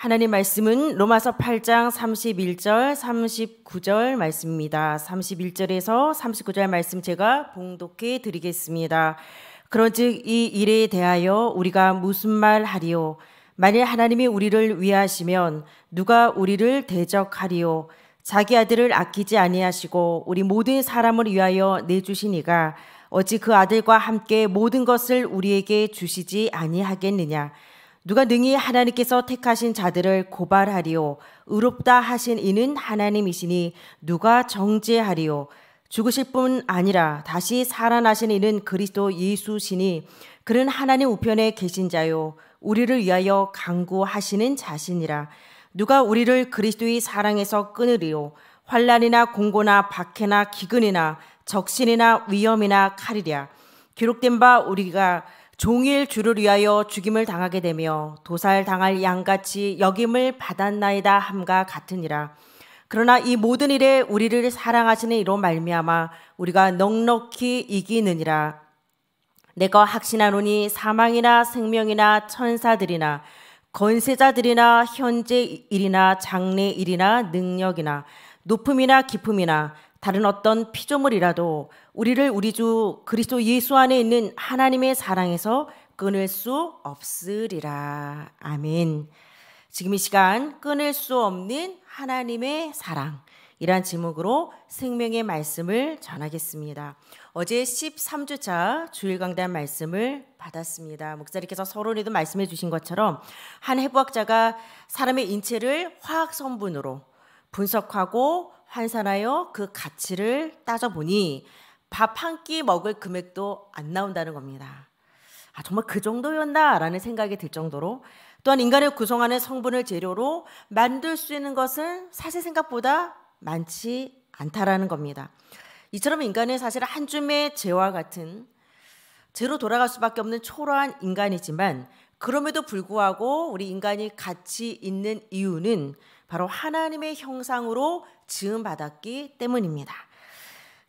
하나님 말씀은 로마서 8장 31절, 39절 말씀입니다. 31절에서 39절 말씀 제가 봉독해 드리겠습니다. 그런즉 이 일에 대하여 우리가 무슨 말 하리요? 만일 하나님이 우리를 위하시면 누가 우리를 대적하리요? 자기 아들을 아끼지 아니하시고 우리 모든 사람을 위하여 내주시니가 어찌 그 아들과 함께 모든 것을 우리에게 주시지 아니하겠느냐? 누가 능히 하나님께서 택하신 자들을 고발하리요 의롭다 하신 이는 하나님이시니 누가 정죄하리요 죽으실 뿐 아니라 다시 살아나신 이는 그리스도 예수시니 그는 하나님 우편에 계신 자요 우리를 위하여 강구하시는 자신이라 누가 우리를 그리스도의 사랑에서 끊으리요 환란이나 공고나 박해나 기근이나 적신이나 위험이나 칼이랴 기록된 바 우리가 종일 주를 위하여 죽임을 당하게 되며 도살 당할 양같이 역임을 받았나이다 함과 같으니라. 그러나 이 모든 일에 우리를 사랑하시는 이로 말미암아 우리가 넉넉히 이기느니라. 내가 확신하노니 사망이나 생명이나 천사들이나 건세자들이나 현재 일이나 장래 일이나 능력이나 높음이나 깊음이나 다른 어떤 피조물이라도 우리를 우리 주 그리스도 예수 안에 있는 하나님의 사랑에서 끊을 수 없으리라. 아멘. 지금 이 시간 끊을 수 없는 하나님의 사랑. 이란 제목으로 생명의 말씀을 전하겠습니다. 어제 13주차 주일 강단 말씀을 받았습니다. 목사님께서 서론에도 말씀해 주신 것처럼 한 해부학자가 사람의 인체를 화학 성분으로 분석하고 환산하여 그 가치를 따져보니 밥 한 끼 먹을 금액도 안 나온다는 겁니다. 아, 정말 그 정도였나라는 생각이 들 정도로 또한 인간의 구성하는 성분을 재료로 만들 수 있는 것은 사실 생각보다 많지 않다라는 겁니다. 이처럼 인간은 사실 한 줌의 재와 같은 재로 돌아갈 수밖에 없는 초라한 인간이지만 그럼에도 불구하고 우리 인간이 가치 있는 이유는 바로 하나님의 형상으로 지음받았기 때문입니다.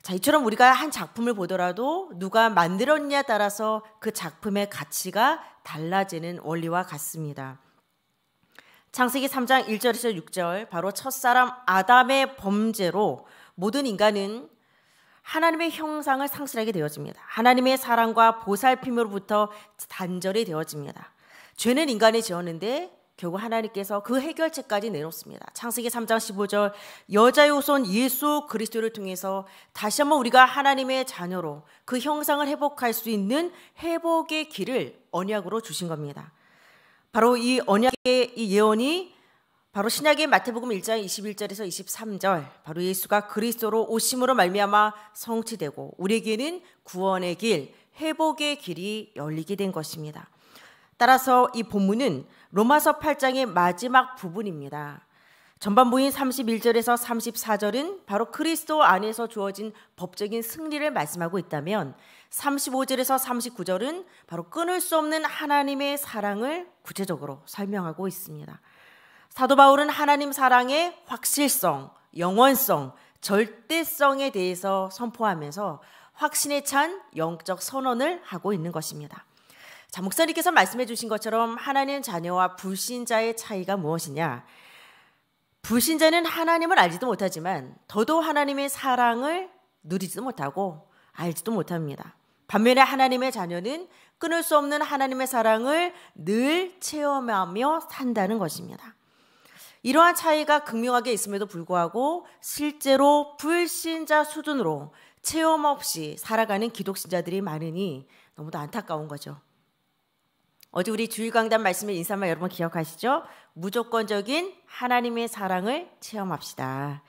자, 이처럼 우리가 한 작품을 보더라도 누가 만들었냐에 따라서 그 작품의 가치가 달라지는 원리와 같습니다. 창세기 3장 1절에서 6절, 바로 첫사람 아담의 범죄로 모든 인간은 하나님의 형상을 상실하게 되어집니다. 하나님의 사랑과 보살핌으로부터 단절이 되어집니다. 죄는 인간이 지었는데 결국 하나님께서 그 해결책까지 내놓습니다. 창세기 3장 15절 여자의 후손 예수 그리스도를 통해서 다시 한번 우리가 하나님의 자녀로 그 형상을 회복할 수 있는 회복의 길을 언약으로 주신 겁니다. 바로 이 언약의 이 예언이 바로 신약의 마태복음 1장 21절에서 23절 바로 예수가 그리스도로 오심으로 말미암아 성취되고 우리에게는 구원의 길, 회복의 길이 열리게 된 것입니다. 따라서 이 본문은 로마서 8장의 마지막 부분입니다. 전반부인 31절에서 34절은 바로 그리스도 안에서 주어진 법적인 승리를 말씀하고 있다면 35절에서 39절은 바로 끊을 수 없는 하나님의 사랑을 구체적으로 설명하고 있습니다. 사도 바울은 하나님 사랑의 확실성, 영원성, 절대성에 대해서 선포하면서 확신에 찬 영적 선언을 하고 있는 것입니다. 자, 목사님께서 말씀해 주신 것처럼 하나님 자녀와 불신자의 차이가 무엇이냐? 불신자는 하나님을 알지도 못하지만 더도 하나님의 사랑을 누리지도 못하고 알지도 못합니다. 반면에 하나님의 자녀는 끊을 수 없는 하나님의 사랑을 늘 체험하며 산다는 것입니다. 이러한 차이가 극명하게 있음에도 불구하고 실제로 불신자 수준으로 체험 없이 살아가는 기독신자들이 많으니 너무도 안타까운 거죠. 어제 우리 주일 강단 말씀의 인사만 여러분 기억하시죠? 무조건적인 하나님의 사랑을 체험합시다.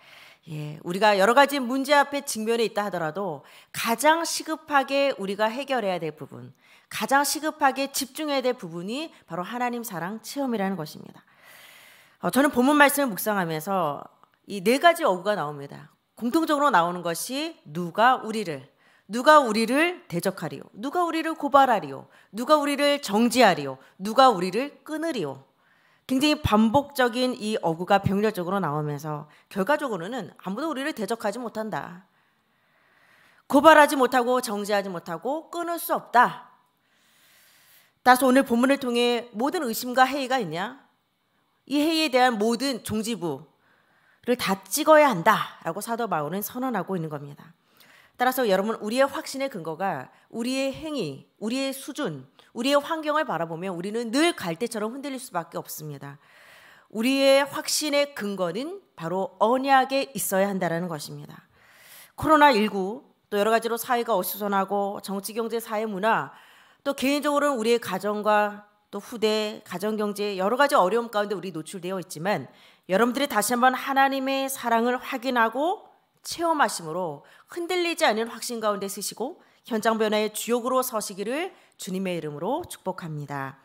예, 우리가 여러 가지 문제 앞에 직면해 있다 하더라도 가장 시급하게 우리가 해결해야 될 부분, 가장 시급하게 집중해야 될 부분이 바로 하나님 사랑 체험이라는 것입니다. 어, 저는 본문 말씀을 묵상하면서 이 네 가지 어구가 나옵니다. 공통적으로 나오는 것이 누가 우리를 누가 우리를 대적하리요? 누가 우리를 고발하리요? 누가 우리를 정지하리요? 누가 우리를 끊으리요? 굉장히 반복적인 이 어구가 병렬적으로 나오면서 결과적으로는 아무도 우리를 대적하지 못한다. 고발하지 못하고 정지하지 못하고 끊을 수 없다. 따라서 오늘 본문을 통해 모든 의심과 회의가 있냐? 이 회의에 대한 모든 종지부를 다 찍어야 한다라고 사도 바울은 선언하고 있는 겁니다. 따라서 여러분 우리의 확신의 근거가 우리의 행위, 우리의 수준, 우리의 환경을 바라보면 우리는 늘 갈대처럼 흔들릴 수밖에 없습니다. 우리의 확신의 근거는 바로 언약에 있어야 한다는 것입니다. 코로나19 또 여러 가지로 사회가 어수선하고 정치 경제 사회 문화 또 개인적으로는 우리의 가정과 또 후대 가정 경제 여러 가지 어려움 가운데 우리 노출되어 있지만 여러분들이 다시 한번 하나님의 사랑을 확인하고 체험하심으로 흔들리지 않은 확신 가운데 쓰시고 현장 변화의 주역으로 서시기를 주님의 이름으로 축복합니다.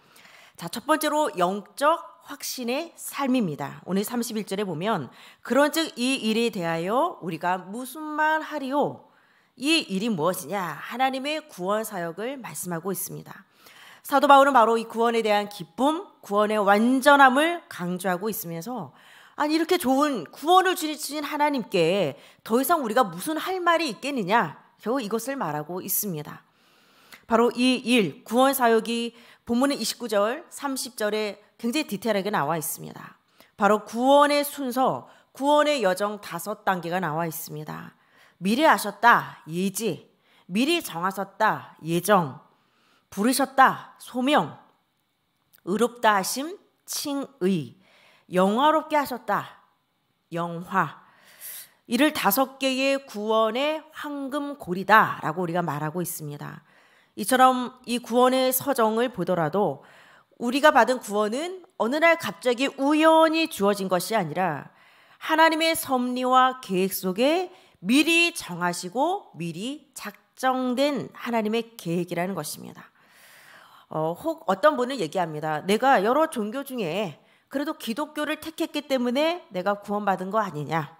자, 첫 번째로 영적 확신의 삶입니다. 오늘 31절에 보면 그런즉 이 일에 대하여 우리가 무슨 말 하리요? 이 일이 무엇이냐? 하나님의 구원 사역을 말씀하고 있습니다. 사도 바울은 바로 이 구원에 대한 기쁨, 구원의 완전함을 강조하고 있으면서 아니 이렇게 좋은 구원을 주신 하나님께 더 이상 우리가 무슨 할 말이 있겠느냐 겨우 이것을 말하고 있습니다. 바로 이 일 구원 사역이 본문의 29절 30절에 굉장히 디테일하게 나와 있습니다. 바로 구원의 순서 구원의 여정 다섯 단계가 나와 있습니다. 미리 아셨다 예지 미리 정하셨다 예정 부르셨다 소명 의롭다 하심 칭의 영화롭게 하셨다. 영화. 이를 다섯 개의 구원의 황금고리다라고 우리가 말하고 있습니다. 이처럼 이 구원의 서정을 보더라도 우리가 받은 구원은 어느 날 갑자기 우연히 주어진 것이 아니라 하나님의 섭리와 계획 속에 미리 정하시고 미리 작정된 하나님의 계획이라는 것입니다. 어, 혹 어떤 분은 얘기합니다. 내가 여러 종교 중에 그래도 기독교를 택했기 때문에 내가 구원받은 거 아니냐.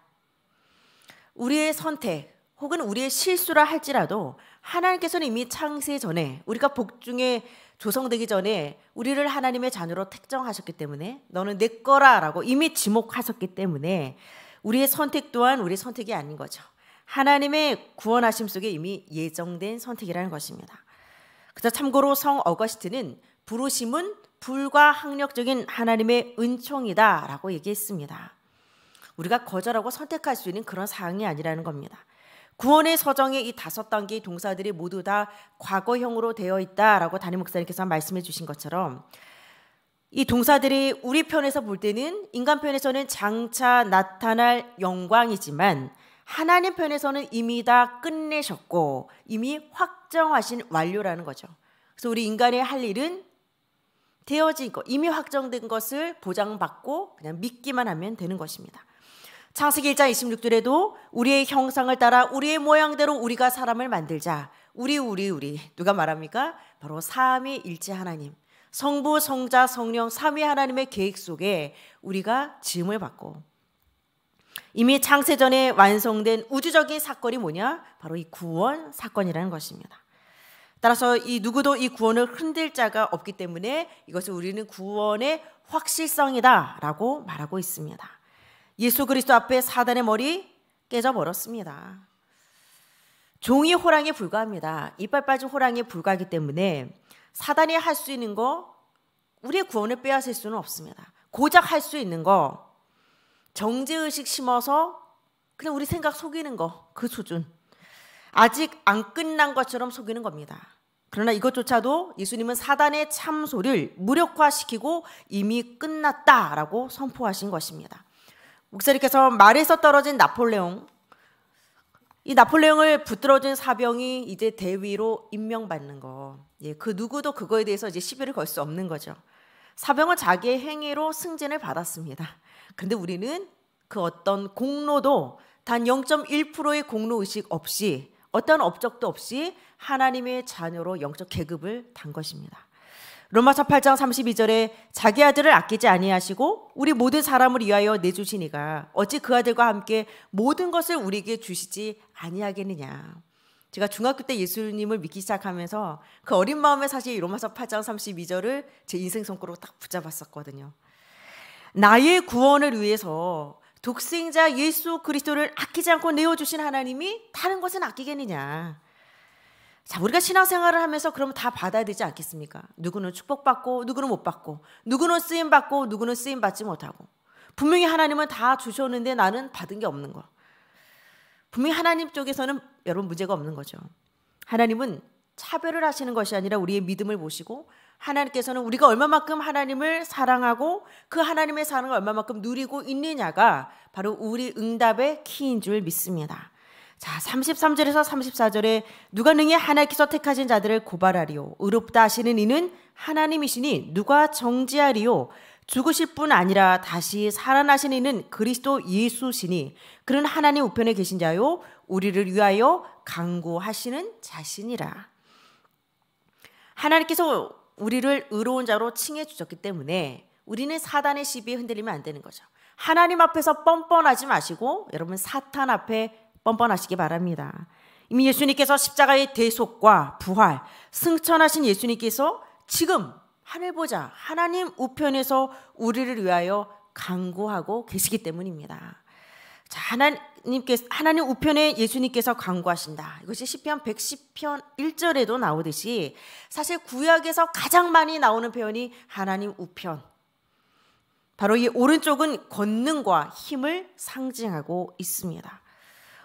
우리의 선택 혹은 우리의 실수라 할지라도 하나님께서는 이미 창세 전에 우리가 복중에 조성되기 전에 우리를 하나님의 자녀로 택정하셨기 때문에 너는 내 거라라고 이미 지목하셨기 때문에 우리의 선택 또한 우리의 선택이 아닌 거죠. 하나님의 구원하심 속에 이미 예정된 선택이라는 것입니다. 그래서 참고로 성 어거스트는 부르심은 불과학력적인 하나님의 은총이다라고 얘기했습니다. 우리가 거절하고 선택할 수 있는 그런 사항이 아니라는 겁니다. 구원의 서정에이 다섯 단계의 동사들이 모두 다 과거형으로 되어 있다라고 담임 목사님께서 말씀해 주신 것처럼 이 동사들이 우리 편에서 볼 때는 인간 편에서는 장차 나타날 영광이지만 하나님 편에서는 이미 다 끝내셨고 이미 확정하신 완료라는 거죠. 그래서 우리 인간의 할 일은 되어진 것, 이미 확정된 것을 보장받고 그냥 믿기만 하면 되는 것입니다. 창세기 1장 26절에도 우리의 형상을 따라 우리의 모양대로 우리가 사람을 만들자. 우리 우리 우리 누가 말합니까? 바로 삼위일체 하나님. 성부, 성자, 성령 삼위 하나님의 계획 속에 우리가 지음을 받고 이미 창세전에 완성된 우주적인 사건이 뭐냐? 바로 이 구원 사건이라는 것입니다. 따라서 이 누구도 이 구원을 흔들 자가 없기 때문에 이것을 우리는 구원의 확실성이다라고 말하고 있습니다. 예수 그리스도 앞에 사단의 머리 깨져 버렸습니다. 종이 호랑이에 불과합니다. 이빨 빠진 호랑이에 불과하기 때문에 사단이 할 수 있는 거 우리의 구원을 빼앗을 수는 없습니다. 고작 할 수 있는 거 정제의식 심어서 그냥 우리 생각 속이는 거 그 수준 아직 안 끝난 것처럼 속이는 겁니다. 그러나 이것조차도 예수님은 사단의 참소를 무력화시키고 이미 끝났다라고 선포하신 것입니다. 목사님께서 말에서 떨어진 나폴레옹, 이 나폴레옹을 붙들어준 사병이 이제 대위로 임명받는 거. 예, 그 누구도 그거에 대해서 이제 시비를 걸 수 없는 거죠. 사병은 자기의 행위로 승진을 받았습니다. 근데 우리는 그 어떤 공로도 단 0.1%의 공로 의식 없이 어떤 업적도 없이 하나님의 자녀로 영적 계급을 단 것입니다. 로마서 8장 32절에 자기 아들을 아끼지 아니하시고 우리 모든 사람을 위하여 내주시니가 어찌 그 아들과 함께 모든 것을 우리에게 주시지 아니하겠느냐. 제가 중학교 때 예수님을 믿기 시작하면서 그 어린 마음에 사실 로마서 8장 32절을 제 인생 손으로딱 붙잡았었거든요. 나의 구원을 위해서 독생자 예수 그리스도를 아끼지 않고 내어주신 하나님이 다른 것은 아끼겠느냐. 자, 우리가 신앙생활을 하면서 그러면 다 받아야 되지 않겠습니까? 누구는 축복받고, 누구는 못 받고, 누구는 쓰임받고, 누구는 쓰임받지 못하고. 분명히 하나님은 다 주셨는데 나는 받은 게 없는 거. 분명히 하나님 쪽에서는 여러분 문제가 없는 거죠. 하나님은 차별을 하시는 것이 아니라 우리의 믿음을 보시고 하나님께서는 우리가 얼마만큼 하나님을 사랑하고 그 하나님의 사랑을 얼마만큼 누리고 있느냐가 바로 우리 응답의 키인 줄 믿습니다. 자, 33절에서 34절에 누가 능히 하나님께서 택하신 자들을 고발하리요. 의롭다 하시는 이는 하나님이시니 누가 정지하리요. 죽으실 뿐 아니라 다시 살아나신 이는 그리스도 예수시니 그는 하나님 우편에 계신 자요. 우리를 위하여 강구하시는 자신이라. 하나님께서 우리를 의로운 자로 칭해 주셨기 때문에 우리는 사단의 시비에 흔들리면 안 되는 거죠. 하나님 앞에서 뻔뻔하지 마시고 여러분 사탄 앞에 뻔뻔하시기 바랍니다. 이미 예수님께서 십자가의 대속과 부활, 승천하신 예수님께서 지금 하늘 보자 하나님 우편에서 우리를 위하여 강구하고 계시기 때문입니다. 자, 하나님께서 하나님 우편에 예수님께서 강구하신다. 이것이 시편 110편 1절에도 나오듯이 사실 구약에서 가장 많이 나오는 표현이 하나님 우편. 바로 이 오른쪽은 권능과 힘을 상징하고 있습니다.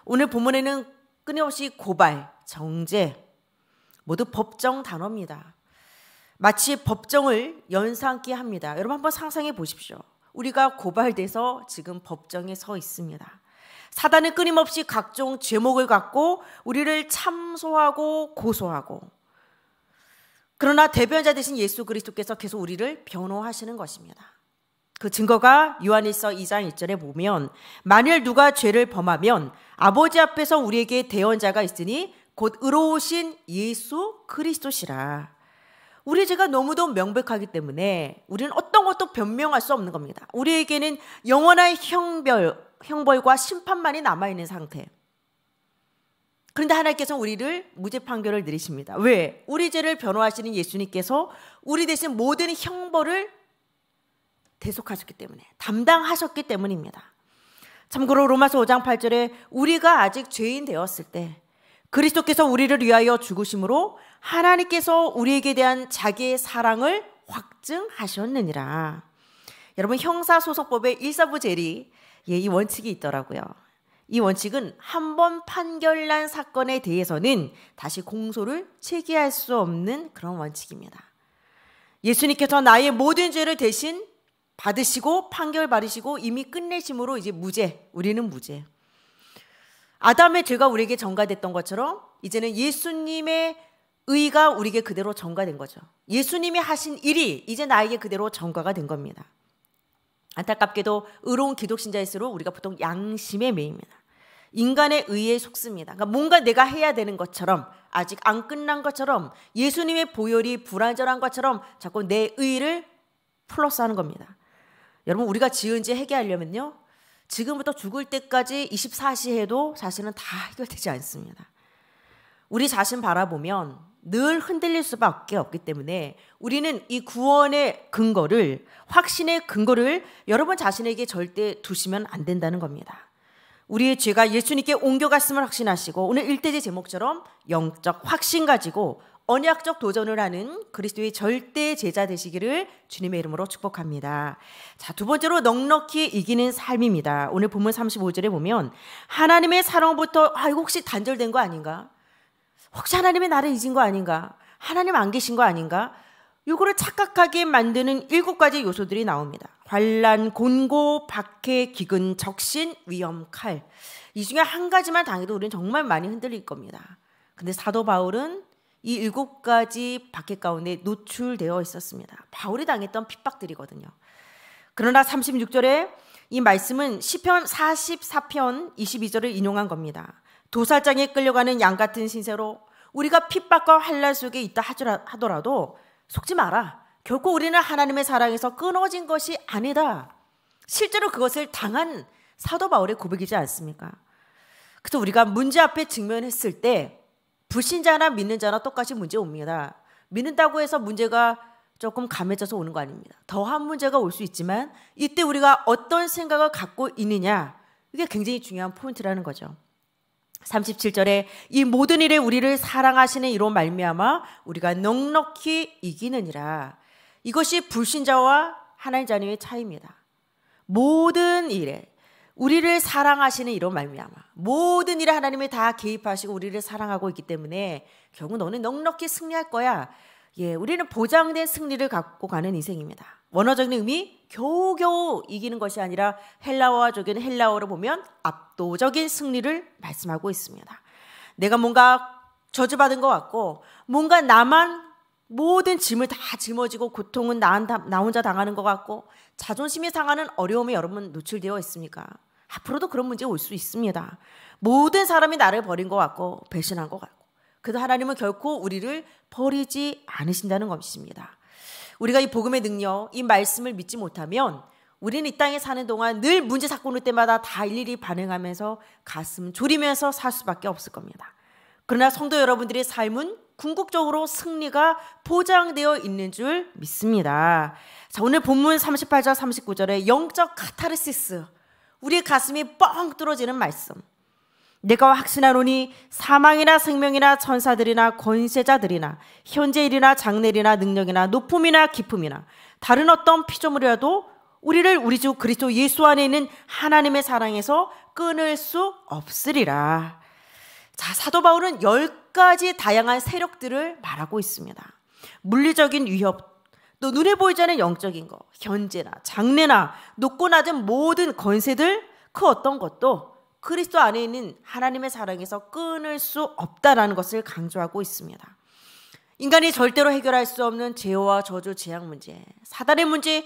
오늘 본문에는 끊임없이 고발, 정죄 모두 법정 단어입니다. 마치 법정을 연상케 합니다. 여러분 한번 상상해 보십시오. 우리가 고발돼서 지금 법정에 서 있습니다. 사단은 끊임없이 각종 제목을 갖고 우리를 참소하고 고소하고 그러나 대변자 대신 예수 그리스도께서 계속 우리를 변호하시는 것입니다. 그 증거가 요한일서 2장 1절에 보면 만일 누가 죄를 범하면 아버지 앞에서 우리에게 대언자가 있으니 곧 의로우신 예수 그리스도시라. 우리 죄가 너무도 명백하기 때문에 우리는 어떤 것도 변명할 수 없는 겁니다. 우리에게는 영원한 형별, 형벌과 심판만이 남아있는 상태. 그런데 하나님께서 우리를 무죄 판결을 내리십니다. 왜? 우리 죄를 변호하시는 예수님께서 우리 대신 모든 형벌을 대속하셨기 때문에, 담당하셨기 때문입니다. 참고로 로마서 5장 8절에 우리가 아직 죄인 되었을 때 그리스도께서 우리를 위하여 죽으심으로 하나님께서 우리에게 대한 자기의 사랑을 확증하셨느니라. 여러분 형사소송법의 일사부 제리 예, 이 원칙이 있더라고요. 이 원칙은 한 번 판결난 사건에 대해서는 다시 공소를 제기할 수 없는 그런 원칙입니다. 예수님께서 나의 모든 죄를 대신 받으시고 판결 받으시고 이미 끝내심으로 이제 무죄, 우리는 무죄. 아담의 죄가 우리에게 전가됐던 것처럼 이제는 예수님의 의가 우리에게 그대로 전가된 거죠. 예수님이 하신 일이 이제 나에게 그대로 전가가 된 겁니다. 안타깝게도 의로운 기독신자일수록 우리가 보통 양심의 매입니다. 인간의 의에 속습니다. 그러니까 뭔가 내가 해야 되는 것처럼 아직 안 끝난 것처럼 예수님의 보혈이 불완전한 것처럼 자꾸 내 의를 플러스하는 겁니다. 여러분 우리가 지은 지 해결하려면요. 지금부터 죽을 때까지 24시 해도 사실은 다 해결되지 않습니다. 우리 자신 바라보면 늘 흔들릴 수밖에 없기 때문에 우리는 이 구원의 근거를 확신의 근거를 여러분 자신에게 절대 두시면 안 된다는 겁니다. 우리의 죄가 예수님께 옮겨갔음을 확신하시고 오늘 일대제 제목처럼 영적 확신 가지고 언약적 도전을 하는 그리스도의 절대 제자 되시기를 주님의 이름으로 축복합니다. 자, 두 번째로 넉넉히 이기는 삶입니다. 오늘 본문 35절에 보면 하나님의 사랑부터 아, 이거 혹시 단절된 거 아닌가? 혹시 하나님이 나를 잊은 거 아닌가? 하나님 안 계신 거 아닌가? 요거를 착각하게 만드는 일곱 가지 요소들이 나옵니다. 환란, 곤고, 박해, 기근, 적신, 위험, 칼. 이 중에 한 가지만 당해도 우리는 정말 많이 흔들릴 겁니다. 근데 사도 바울은 이 일곱 가지 박해 가운데 노출되어 있었습니다. 바울이 당했던 핍박들이거든요. 그러나 36절에 이 말씀은 시편 44편 22절을 인용한 겁니다. 도살장에 끌려가는 양 같은 신세로 우리가 핍박과 환란 속에 있다 하더라도 속지 마라. 결코 우리는 하나님의 사랑에서 끊어진 것이 아니다. 실제로 그것을 당한 사도 바울의 고백이지 않습니까? 그래서 우리가 문제 앞에 직면했을 때 불신자나 믿는 자나 똑같이 문제 옵니다. 믿는다고 해서 문제가 조금 감해져서 오는 거 아닙니다. 더한 문제가 올 수 있지만 이때 우리가 어떤 생각을 갖고 있느냐 이게 굉장히 중요한 포인트라는 거죠. 37절에 이 모든 일에 우리를 사랑하시는 이로 말미암아 우리가 넉넉히 이기느니라. 이것이 불신자와 하나님 자녀의 차이입니다. 모든 일에 우리를 사랑하시는 이로 말미암아 모든 일에 하나님이 다 개입하시고 우리를 사랑하고 있기 때문에 결국 너는 넉넉히 승리할 거야. 예, 우리는 보장된 승리를 갖고 가는 인생입니다. 원어적인 의미 겨우겨우 이기는 것이 아니라 헬라어와 적인 헬라어로 보면 압도적인 승리를 말씀하고 있습니다. 내가 뭔가 저주받은 것 같고 뭔가 나만 모든 짐을 다 짊어지고 고통은 나, 나 혼자 당하는 것 같고 자존심이 상하는 어려움에 여러분 노출되어 있습니까? 앞으로도 그런 문제 올 수 있습니다. 모든 사람이 나를 버린 것 같고 배신한 것 같고 그래도 하나님은 결코 우리를 버리지 않으신다는 것입니다. 우리가 이 복음의 능력, 이 말씀을 믿지 못하면 우리는 이 땅에 사는 동안 늘 문제 삼고 올 때마다 다 일일이 반응하면서 가슴 졸이면서 살 수밖에 없을 겁니다. 그러나 성도 여러분들의 삶은 궁극적으로 승리가 보장되어 있는 줄 믿습니다. 자, 오늘 본문 38절 39절에 영적 카타르시스 우리 가슴이 뻥 뚫어지는 말씀 내가 확신하노니 사망이나 생명이나 천사들이나 권세자들이나 현재일이나 장례일이나 능력이나 높음이나 기음이나 다른 어떤 피조물이라도 우리를 우리 주 그리스도 예수 안에 있는 하나님의 사랑에서 끊을 수 없으리라. 자, 사도 바울은 열 가지 다양한 세력들을 말하고 있습니다. 물리적인 위협, 또 눈에 보이지 않는 영적인 거, 현재나 장례나 높고 낮은 모든 권세들, 그 어떤 것도 그리스도 안에 있는 하나님의 사랑에서 끊을 수 없다라는 것을 강조하고 있습니다. 인간이 절대로 해결할 수 없는 죄와 저주, 재앙 문제, 사단의 문제,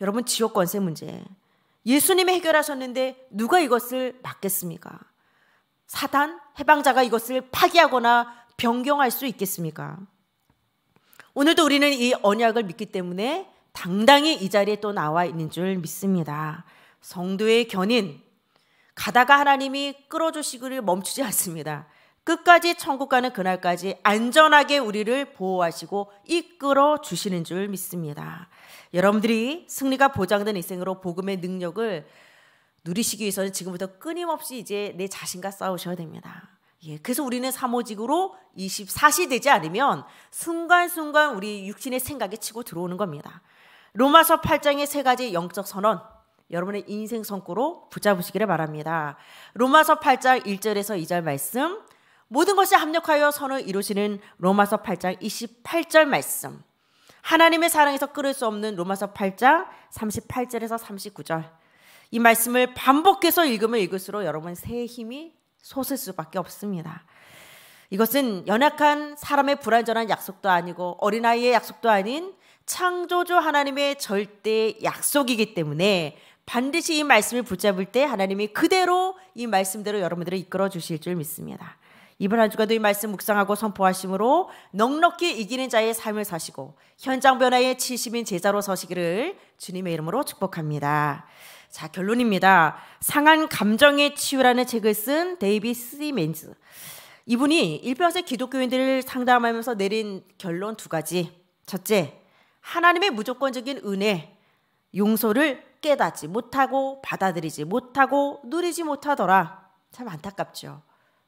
여러분 지옥 권세 문제. 예수님이 해결하셨는데 누가 이것을 막겠습니까? 사단, 해방자가 이것을 파기하거나 변경할 수 있겠습니까? 오늘도 우리는 이 언약을 믿기 때문에 당당히 이 자리에 또 나와 있는 줄 믿습니다. 성도의 견인, 가다가 하나님이 끌어주시기를 멈추지 않습니다. 끝까지 천국 가는 그날까지 안전하게 우리를 보호하시고 이끌어 주시는 줄 믿습니다. 여러분들이 승리가 보장된 인생으로 복음의 능력을 누리시기 위해서는 지금부터 끊임없이 이제 내 자신과 싸우셔야 됩니다. 예, 그래서 우리는 사모직으로 24시 되지 않으면 순간순간 우리 육신의 생각에 치고 들어오는 겁니다. 로마서 8장의 세 가지 영적 선언, 여러분의 인생 성고로 붙잡으시기를 바랍니다. 로마서 8장 1절에서 2절 말씀, 모든 것이 합력하여 선을 이루시는 로마서 8장 28절 말씀, 하나님의 사랑에서 끊을 수 없는 로마서 8장 38절에서 39절. 이 말씀을 반복해서 읽으면 읽을수록 여러분 새 힘이 솟을 수밖에 없습니다. 이것은 연약한 사람의 불완전한 약속도 아니고 어린아이의 약속도 아닌 창조주 하나님의 절대 약속이기 때문에 반드시 이 말씀을 붙잡을 때 하나님이 그대로 이 말씀대로 여러분들을 이끌어 주실 줄 믿습니다. 이번 한 주간도 이 말씀 묵상하고 선포하심으로 넉넉히 이기는 자의 삶을 사시고 현장 변화의 치심인 제자로 서시기를 주님의 이름으로 축복합니다. 자, 결론입니다. 상한 감정의 치유라는 책을 쓴 데이비 시멘즈. 이분이 일평생 기독교인들을 상담하면서 내린 결론 두 가지. 첫째, 하나님의 무조건적인 은혜, 용서를 깨닫지 못하고 받아들이지 못하고 누리지 못하더라. 참 안타깝죠.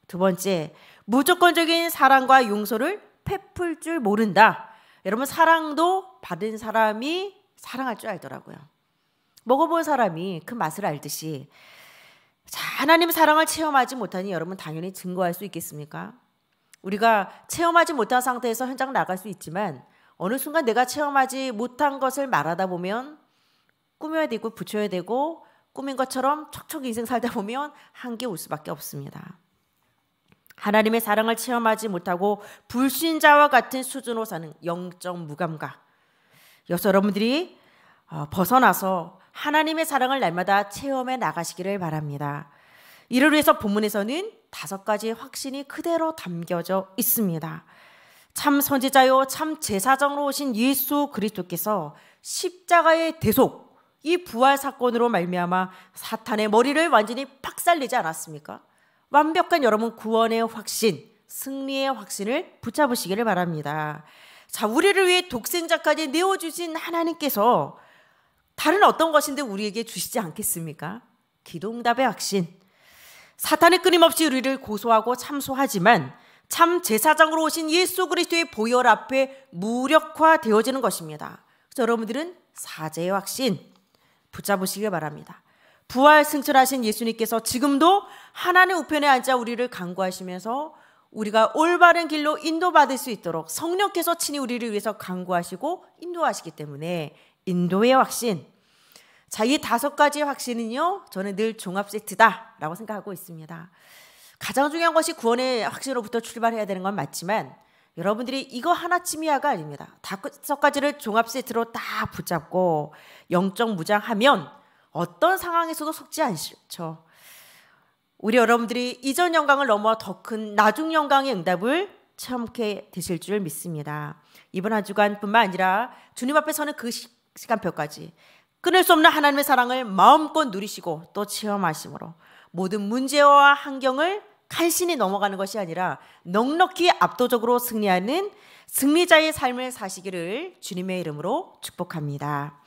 두 번째, 무조건적인 사랑과 용서를 베풀 줄 모른다. 여러분, 사랑도 받은 사람이 사랑할 줄 알더라고요. 먹어본 사람이 그 맛을 알듯이 자, 하나님의 사랑을 체험하지 못하니 여러분 당연히 증거할 수 있겠습니까? 우리가 체험하지 못한 상태에서 현장 나갈 수 있지만 어느 순간 내가 체험하지 못한 것을 말하다 보면 꾸며야 되고 붙여야 되고 꾸민 것처럼 척척 인생 살다 보면 한계 올 수밖에 없습니다. 하나님의 사랑을 체험하지 못하고 불신자와 같은 수준으로 사는 영적 무감각. 여러분들이 어, 벗어나서 하나님의 사랑을 날마다 체험해 나가시기를 바랍니다. 이를 위해서 본문에서는 다섯 가지 확신이 그대로 담겨져 있습니다. 참 선지자요 참 제사장으로 오신 예수 그리스도께서 십자가의 대속 이 부활 사건으로 말미암아 사탄의 머리를 완전히 박살내지 않았습니까? 완벽한 여러분 구원의 확신, 승리의 확신을 붙잡으시기를 바랍니다. 자, 우리를 위해 독생자까지 내어주신 하나님께서 다른 어떤 것인데 우리에게 주시지 않겠습니까? 기동답의 확신. 사탄의 끊임없이 우리를 고소하고 참소하지만 참 제사장으로 오신 예수 그리스도의 보혈 앞에 무력화되어지는 것입니다. 그래서 여러분들은 사제의 확신, 붙잡으시길 바랍니다. 부활 승천하신 예수님께서 지금도 하나님 우편에 앉아 우리를 간구하시면서 우리가 올바른 길로 인도받을 수 있도록 성령께서 친히 우리를 위해서 간구하시고 인도하시기 때문에 인도의 확신. 자, 이 다섯 가지의 확신은요, 저는 늘 종합 세트다라고 생각하고 있습니다. 가장 중요한 것이 구원의 확신으로부터 출발해야 되는 건 맞지만 여러분들이 이거 하나쯤이야가 아닙니다. 다섯 가지를 종합 세트로 다 붙잡고 영적 무장하면 어떤 상황에서도 속지 않죠. 우리 여러분들이 이전 영광을 넘어 더 큰 나중 영광의 응답을 참게 되실 줄 믿습니다. 이번 한 주간뿐만 아니라 주님 앞에서는 그 시, 간표까지 끊을 수 없는 하나님의 사랑을 마음껏 누리시고 또 체험하심으로 모든 문제와 환경을 간신히 넘어가는 것이 아니라 넉넉히 압도적으로 승리하는 승리자의 삶을 사시기를 주님의 이름으로 축복합니다.